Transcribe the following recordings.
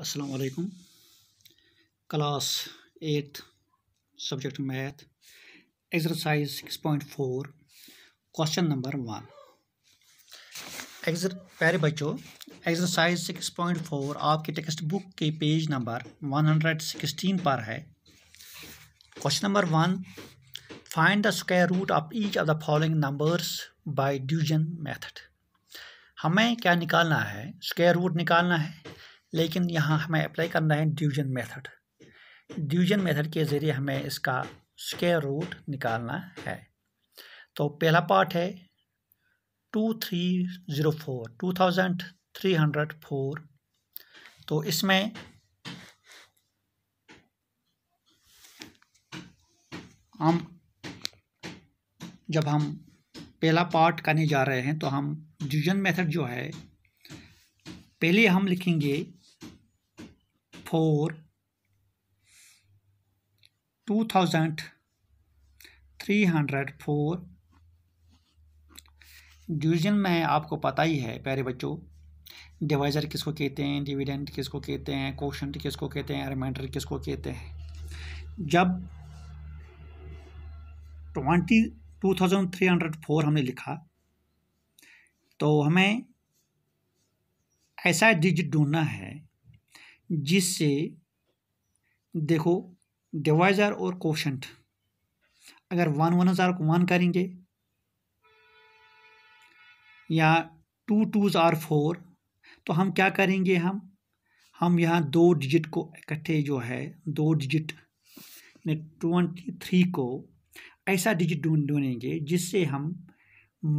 असलकुम class eight subject math exercise six point four question number one एक्सर प्यारे बच्चों एक्सरसाइज सिक्स पॉइंट फोर आपकी टेक्स्ट बुक के page number one hundred sixteen पर है question number one find the square root of each of the following numbers by division method हमें क्या निकालना है स्क्वायर रूट निकालना है लेकिन यहाँ हमें अप्लाई करना है डिवीजन मेथड डिवीजन मेथड के ज़रिए हमें इसका स्केयर रूट निकालना है तो पहला पार्ट है two three zero four two thousand three hundred four तो इसमें हम जब हम पहला पार्ट करने जा रहे हैं तो हम डिवीजन मेथड जो है पहले हम लिखेंगे four two thousand three hundred four division में आपको पता ही है प्यारे बच्चों डिवाइजर किसको कहते हैं डिविडेंट किसको कहते हैं क्वेश्चन किसको कहते हैं रिमाइंडर किसको कहते हैं जब twenty two thousand three hundred four हमने लिखा तो हमें ऐसा डिजिट ढूंढना है जिससे देखो डिवाइजर और कोशंट अगर वन वन को वन करेंगे या टू टूज़ आर फोर तो हम क्या करेंगे हम हम यहाँ दो डिजिट को इकट्ठे जो है दो डिजिट ने ट्वेंटी थ्री को ऐसा डिजिट ढूंढ ढूंढेंगे जिससे हम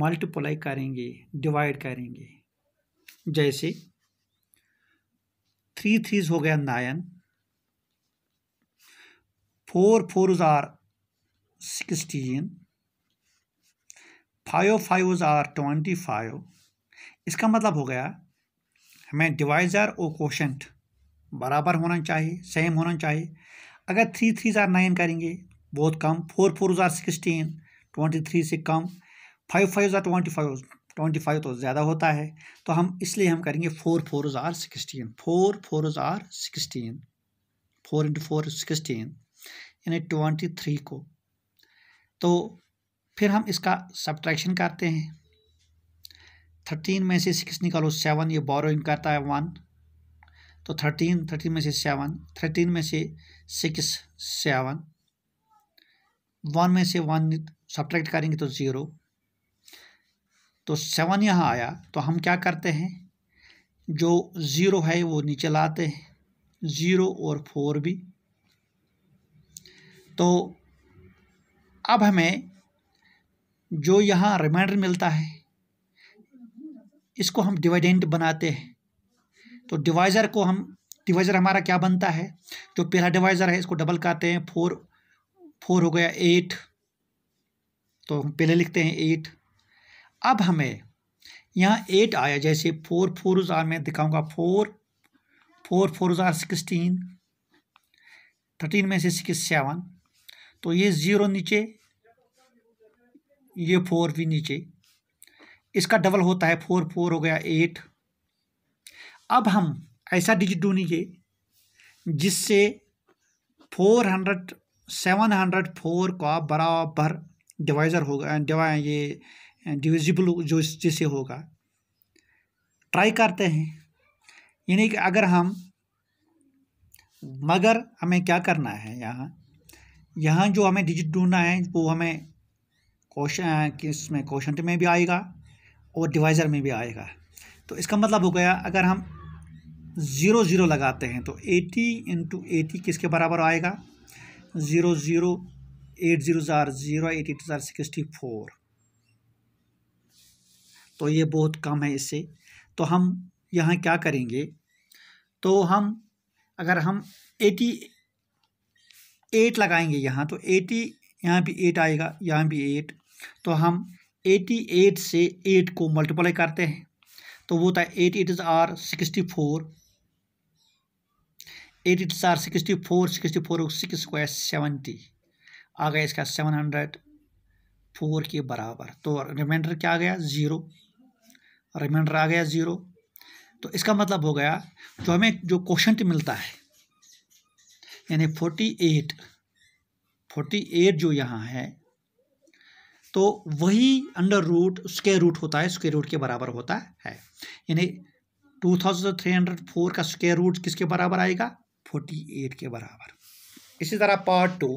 मल्टीप्लाई करेंगे डिवाइड करेंगे जैसे थ्री थ्रीज हो गया nine four four are sixteen five five are twenty five इसका मतलब हो गया हमें डिवाइज़र और कोशेंट बराबर होना चाहिए सेम होना चाहिए अगर थ्री थ्री ज़ार नाइन करेंगे बहुत कम फोर फोर ज़ार सिक्सटीन ट्वेंटी थ्री से कम फाइव फाइव ज़ार ट्वेंटी फाइव ट्वेंटी फाइव तो ज़्यादा होता है तो हम इसलिए हम करेंगे फोर फोर ज़ार सिक्सटीन फोर फोर ज़ार sixteen four into four sixteen यानी ट्वेंटी थ्री को तो फिर हम इसका सब्ट्रैक्शन करते हैं थर्टीन में से सिक्स निकालो सेवन ये बोरोइंग करता है वन तो थर्टीन थर्टीन में से सेवन थर्टीन में से सिक्स सेवन वन में से वन सब्ट्रैक्ट करेंगे तो ज़ीरो तो सेवन यहाँ आया तो हम क्या करते हैं जो ज़ीरो है वो नीचे लाते हैं ज़ीरो और फोर भी तो अब हमें जो यहाँ रिमाइंडर मिलता है इसको हम डिवाइडेंट बनाते हैं तो डिवाइज़र को हम डिवाइज़र हमारा क्या बनता है जो पहला डिवाइज़र है इसको डबल करते हैं फोर फोर हो गया एट तो हम पहले लिखते हैं एट अब हमें यहाँ एट आया जैसे फोर फोर हजार मैं दिखाऊंगा फोर फोर फोर हजार सिक्सटीन थर्टीन में से सिक्स सेवन तो ये ज़ीरो नीचे ये फोर भी नीचे इसका डबल होता है फोर फोर हो गया एट अब हम ऐसा डिजिट ढूंढिए जिससे four hundred seven hundred four का बराबर डिवाइजर होगा डिवा ये डिविजिबल जो जिसे होगा ट्राई करते हैं यानी कि अगर हम मगर हमें क्या करना है यहाँ यहाँ जो हमें डिजिट ढूंढना है वो हमें क्वेश्चन में क्वेश्चन में भी आएगा और डिवाइज़र में भी आएगा तो इसका मतलब हो गया अगर हम ज़ीरो ज़ीरो लगाते हैं तो एटी इंटू एटी किसके बराबर आएगा ज़ीरो ज़ीरो एट ज़ीरो ज़ार ज़ीरो एट टू ज़ार सिक्सटी फोर तो ये बहुत कम है इससे तो हम यहाँ क्या करेंगे तो हम अगर हम एटी एट लगाएंगे यहाँ तो एटी यहाँ भी एट आएगा यहाँ भी एट तो हम एटी एट से एट को मल्टीप्लाई करते हैं तो वो होता है eight it are sixty four eight it are sixty four sixty four six square seventy आ गया इसका सेवन हंड्रेड फोर के बराबर तो रिमाइंडर क्या आ गया ज़ीरो रिमाइंडर आ गया ज़ीरो तो इसका मतलब हो गया तो हमें जो क्वेश्चन मिलता है यानी फोर्टी एट फोर्टी एट जो यहाँ है तो वही अंडर रूट स्केयर रूट होता है स्केयर रूट के बराबर होता है यानी two thousand three hundred four का स्केयर रूट किसके बराबर आएगा फोर्टी एट के बराबर इसी तरह पार्ट टू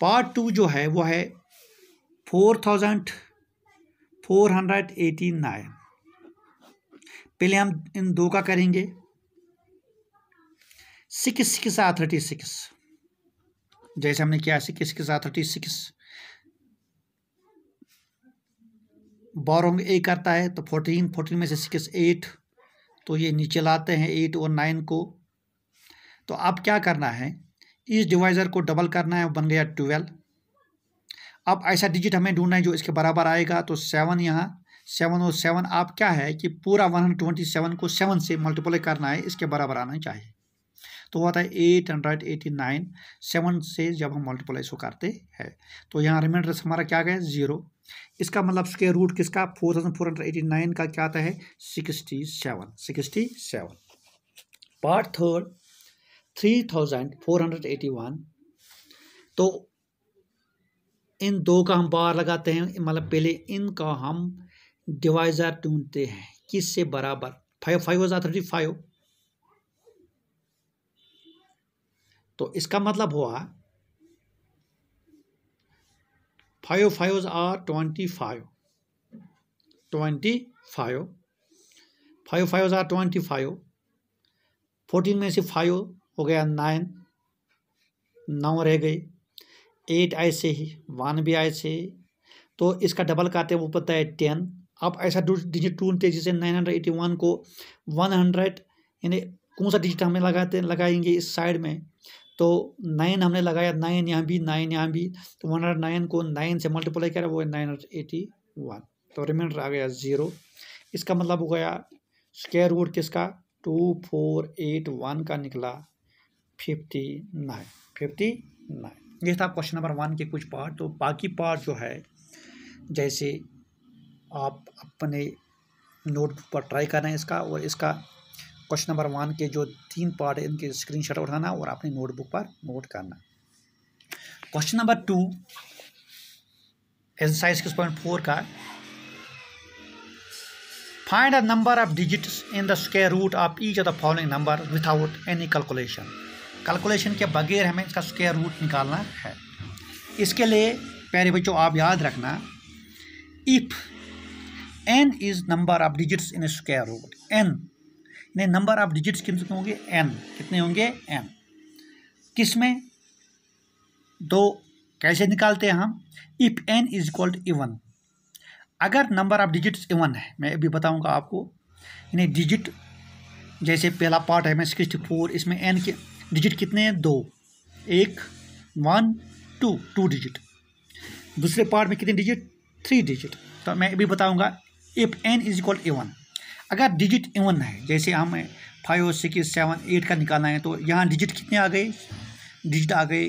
पार्ट टू जो है वो है four thousand four hundred eighty nine पहले हम इन दो का करेंगे सिक्स सिक्स आ थर्टी सिक्स जैसे हमने किया सिक्स सिक्स आ थर्टी सिक्स बोरोंग ए करता है तो फोर्टीन फोर्टीन में से सिक्स एट तो ये नीचे लाते हैं एट और नाइन को तो अब क्या करना है इस डिवाइज़र को डबल करना है बन गया ट्वेल्व अब ऐसा डिजिट हमें ढूंढना है जो इसके बराबर आएगा तो सेवन यहाँ सेवन और सेवन आप क्या है कि पूरा वन हंड्रेड ट्वेंटी सेवन को सेवन से मल्टीप्लाई करना है इसके बराबर आना चाहिए तो होता है eight hundred eighty nine seven से जब हम मल्टीप्लाई इसको करते हैं तो यहाँ रिमाइंडर हमारा क्या गया जीरो इसका मतलब स्केयर रूट किसका four thousand four hundred eighty nine का क्या आता है sixty seven sixty seven part third three thousand four hundred eighty one तो इन दो का हम बार लगाते हैं मतलब पहले इनका हम डिवाइजर ढूंढते हैं किस से बराबर फाइव फाइव हजार थर्टी फाइव तो इसका मतलब हुआ five five are twenty five twenty five five five are twenty five fourteen में से फाइव हो गया नाइन नौ रह गई एट ऐसे ही वन भी ऐसे ही तो इसका डबल करते वो पता है टेन आप ऐसा डिजिट टून जैसे नाइन हंड्रेड एटी वन को वन हंड्रेड यानी कौन सा डिजिट हमें लगाते लगाएंगे इस साइड में तो नाइन हमने लगाया नाइन यहाँ भी नाइन यहाँ भी तो वन हंड्रेड नाइन को नाइन से मल्टीप्लाई करा वो नाइन हंड्रेड एटी वन तो रिमाइंडर आ गया ज़ीरो इसका मतलब हो गया स्क्वायर रूट किसका टू फोर एट वन का निकला फिफ्टी नाइन फिफ्टी नाइन ये था क्वेश्चन नंबर वन के कुछ पार्ट तो बाकी पार्ट जो है जैसे आप अपने नोट पर ट्राई है इसका और इसका क्वेश्चन नंबर वन के जो तीन पार्ट है इनके शॉट उठाना और अपनी नोटबुक पर नोट करना question number two exercise six point four का find a number of digits in the square root of each of the following number without any calculation calculation के बगैर हमें इसका स्क्वायर रूट निकालना है इसके लिए पहले बच्चों आप याद रखना if n is number of digits in square root n यानी नंबर ऑफ डिजिट्स कितने होंगे एन कितने होंगे एन किस में दो कैसे निकालते हैं हम if n is equal even अगर नंबर ऑफ डिजिट्स इवन है मैं अभी बताऊंगा आपको यानी डिजिट जैसे पहला पार्ट है मैं सिक्सटी फोर इसमें एन के डिजिट कितने हैं दो एक वन टू टू डिजिट दूसरे पार्ट में कितने डिजिट थ्री डिजिट तो मैं अभी बताऊंगा if n is equal even अगर डिजिट ए वन है जैसे हमें फाइव सिक्स सेवन एट का निकालना है तो यहाँ डिजिट कितने आ गए डिजिट आ गए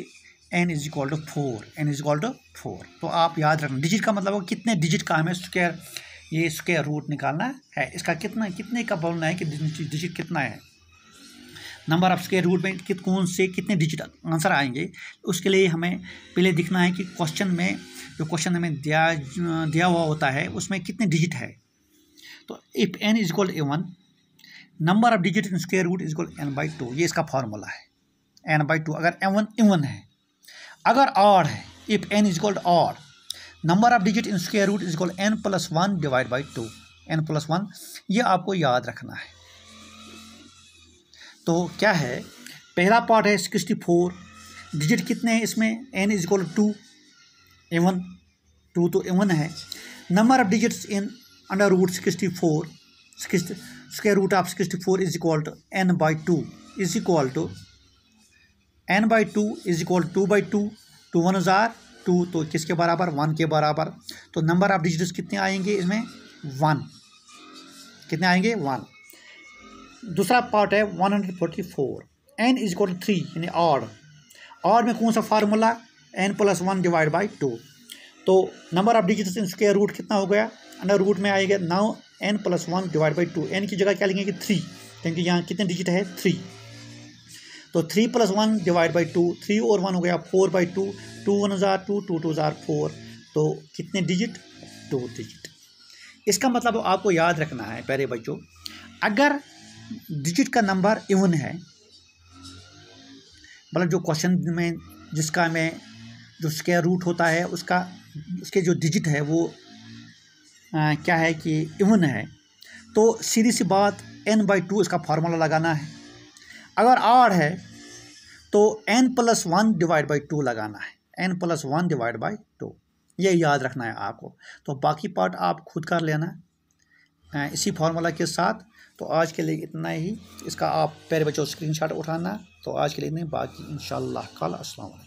n is equal to four n is equal to four तो आप याद रखना डिजिट का मतलब कितने डिजिट का हमें स्क्वायर ये स्क्वायर रूट निकालना है इसका कितना कितने का बोलना है कि डिजिट कितना है नंबर ऑफ स्क्वायर रूट में कित कौन से कितने डिजिट आंसर आएंगे उसके लिए हमें पहले दिखना है कि क्वेश्चन में जो क्वेश्चन हमें दिया दिया हुआ होता है उसमें कितने डिजिट है तो if n is equal even number of digit in square root is equal n by two ये इसका फॉर्मूला है एन बाई टू अगर एम वन एम वन है अगर ऑड है if n is equal odd number of digit in square root is equal n plus one divide by two n plus one ये आपको याद रखना है तो क्या है पहला पार्ट है सिक्सटी फोर डिजिट कितने हैं इसमें n is equal to even two तो एवन है number of digits in under root sixty four square root of sixty four is equal to n by two is equal to n by two is equal to by two two one हज़ार two तो किसके बराबर one के बराबर तो number of digits कितने आएंगे इसमें वन कितने आएंगे वन दूसरा पार्ट है one hundred forty four n is equal to three यानी ऑड ऑड में कौन सा formula n plus one divide by two तो number of digits in square root कितना हो गया अंडर रूट में आएगा now n plus one divide by two n की जगह क्या लेंगे कि थ्री क्योंकि यहाँ कितने डिजिट है थ्री तो three plus one divide by two three और वन हो गया four by two two one हज़ार टू टू टू हज़ार फोर तो कितने डिजिट टू डिजिट इसका मतलब आपको याद रखना है प्यारे बच्चों अगर डिजिट का नंबर इवन है मतलब जो क्वेश्चन में जिसका मैं जो स्क्वायर रूट होता है उसका उसके जो डिजिट है वो आ, क्या है कि इवन है तो सीधी सी बात एन बाई टू इसका फार्मूला लगाना है अगर आर है तो n plus one divide by two लगाना है n plus one divide by two ये याद रखना है आपको तो बाकी पार्ट आप खुद कर लेना इसी फार्मूला के साथ तो आज के लिए इतना ही इसका आप पैर बच्चों स्क्रीनशॉट उठाना तो आज के लिए नहीं बाकी इन कल अस्सलाम वालेकुम